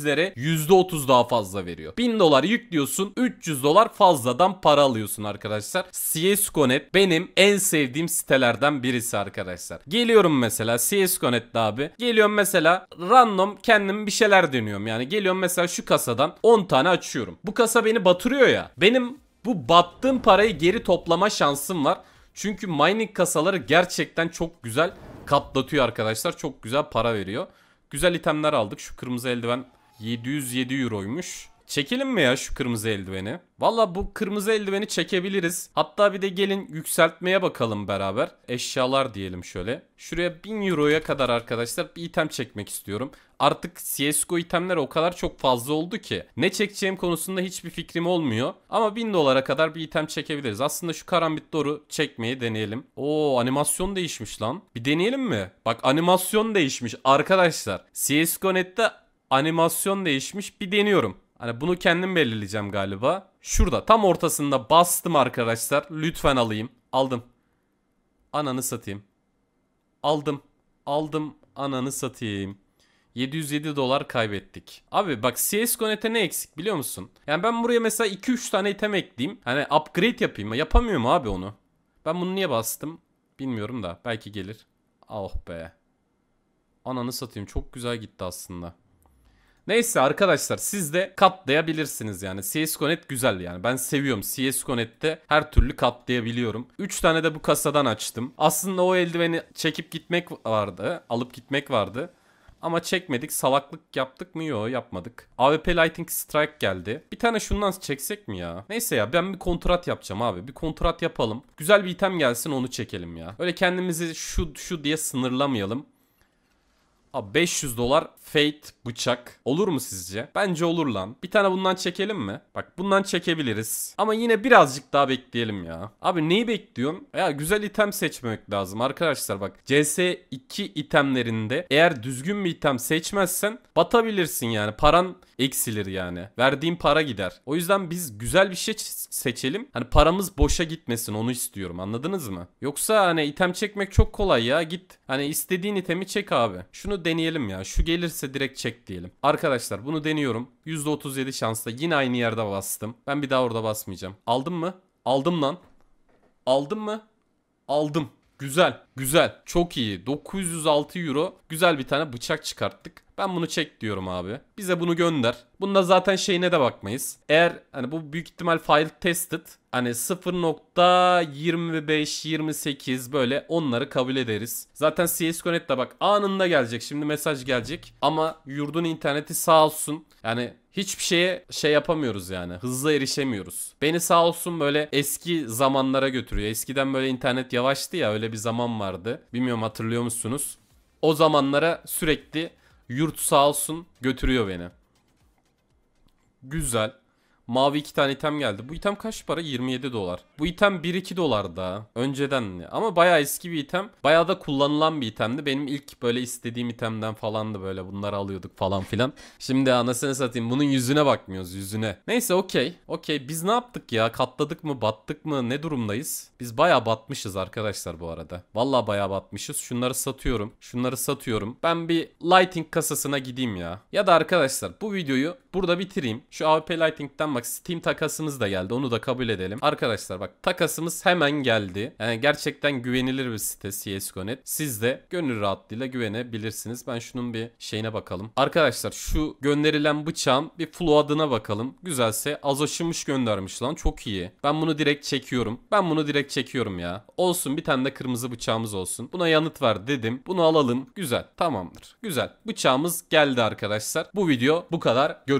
sizlere %30 daha fazla veriyor. 1000 dolar yüklüyorsun 300 dolar fazladan para alıyorsun arkadaşlar. CSGO.net benim en sevdiğim sitelerden birisi arkadaşlar. Geliyorum mesela CSGO.net'te abi. Geliyorum mesela random kendim bir şeyler deniyorum. Yani geliyorum mesela şu kasadan 10 tane açıyorum. Bu kasa beni batırıyor ya. Benim bu battığım parayı geri toplama şansım var. Çünkü mining kasaları gerçekten çok güzel katlatıyor arkadaşlar. Çok güzel para veriyor. Güzel itemler aldık. Şu kırmızı eldiven 707 euroymuş. Çekelim mi ya şu kırmızı eldiveni? Valla bu kırmızı eldiveni çekebiliriz. Hatta bir de gelin yükseltmeye bakalım beraber. Eşyalar diyelim şöyle. Şuraya 1000 euroya kadar arkadaşlar bir item çekmek istiyorum. Artık CSGO itemler o kadar çok fazla oldu ki. Ne çekeceğim konusunda hiçbir fikrim olmuyor. Ama 1000 dolara kadar bir item çekebiliriz. Aslında şu karambit doru çekmeyi deneyelim. Oo animasyon değişmiş lan. Bir deneyelim mi? Bak animasyon değişmiş arkadaşlar. CS:GO nette animasyon değişmiş bir deniyorum. Hani bunu kendim belirleyeceğim galiba. Şurada tam ortasında bastım arkadaşlar. Lütfen alayım. Aldım. Ananı satayım. Aldım. Aldım ananı satayım. 707 dolar kaybettik. Abi bak CSGONET'e ne eksik biliyor musun? Yani ben buraya mesela 2-3 tane item ekleyeyim. Hani upgrade yapayım mı? Yapamıyorum abi onu. Ben bunu niye bastım? Bilmiyorum da. Belki gelir. Ah oh be. Ananı satayım. Çok güzel gitti aslında. Neyse arkadaşlar siz de katlayabilirsiniz yani. CSGO.net güzel yani. Ben seviyorum. CSGO.net'te her türlü katlayabiliyorum. 3 tane de bu kasadan açtım. Aslında o eldiveni çekip gitmek vardı. Alıp gitmek vardı. Ama çekmedik. Salaklık yaptık mı? Yok yapmadık. AWP Lightning Strike geldi. Bir tane şundan çeksek mi ya? Neyse ya ben bir kontrat yapacağım abi. Bir kontrat yapalım. Güzel bir item gelsin onu çekelim ya. Öyle kendimizi şu şu diye sınırlamayalım. Abi 500 dolar Fate bıçak olur mu sizce? Bence olur lan. Bir tane bundan çekelim mi? Bak bundan çekebiliriz. Ama yine birazcık daha bekleyelim ya. Abi neyi bekliyorsun? Ya güzel item seçmek lazım arkadaşlar bak. CS2 itemlerinde eğer düzgün bir item seçmezsen batabilirsin yani. Paran Eksilir yani. Verdiğim para gider. O yüzden biz güzel bir şey seçelim. Hani paramız boşa gitmesin onu istiyorum anladınız mı? Yoksa hani item çekmek çok kolay ya git. Hani istediğin itemi çek abi. Şunu deneyelim ya. Şu gelirse direkt çek diyelim. Arkadaşlar bunu deniyorum. %37 şansla yine aynı yerde bastım. Ben bir daha orada basmayacağım. Aldım mı? Aldım lan. Aldım mı? Aldım. Güzel, güzel, çok iyi. 906 euro. Güzel bir tane bıçak çıkarttık. Ben bunu çek diyorum abi. Bize bunu gönder. Bunda zaten şeyine de bakmayız. Eğer hani bu büyük ihtimal file tested hani 0.25-28 böyle onları kabul ederiz. Zaten CS de bak anında gelecek. Şimdi mesaj gelecek. Ama yurdun interneti sağ olsun. Yani hiçbir şeye şey yapamıyoruz yani. Hızlı erişemiyoruz. Beni sağ olsun böyle eski zamanlara götürüyor. Eskiden böyle internet yavaştı ya öyle bir zaman vardı. Bilmiyorum hatırlıyor musunuz? O zamanlara sürekli Yurt sağ olsun götürüyor beni. Güzel. Mavi iki tane item geldi. Bu item kaç para? 27 dolar. Bu item 1-2 dolar önceden ama bayağı eski bir item. Bayağı da kullanılan bir itemdi. Benim ilk böyle istediğim itemden falandı böyle bunları alıyorduk falan filan. Şimdi anasını satayım bunun yüzüne bakmıyoruz yüzüne. Neyse okey. Okey biz ne yaptık ya? Katladık mı? Battık mı? Ne durumdayız? Biz bayağı batmışız arkadaşlar bu arada. Vallahi bayağı batmışız. Şunları satıyorum. Şunları satıyorum. Ben bir lighting kasasına gideyim ya. Ya da arkadaşlar bu videoyu Burada bitireyim. Şu AWP Lighting'den bak Steam takasımız da geldi. Onu da kabul edelim. Arkadaşlar bak takasımız hemen geldi. Yani gerçekten güvenilir bir site CSGO.net. Siz de gönül rahatlığıyla güvenebilirsiniz. Ben şunun bir şeyine bakalım. Arkadaşlar şu gönderilen bıçağın bir flow adına bakalım. Güzelse azoşmuş göndermiş lan. Çok iyi. Ben bunu direkt çekiyorum. Ben bunu direkt çekiyorum ya. Olsun bir tane de kırmızı bıçağımız olsun. Buna yanıt ver dedim. Bunu alalım. Güzel. Tamamdır. Güzel. Bıçağımız geldi arkadaşlar. Bu video bu kadar. Görüşmek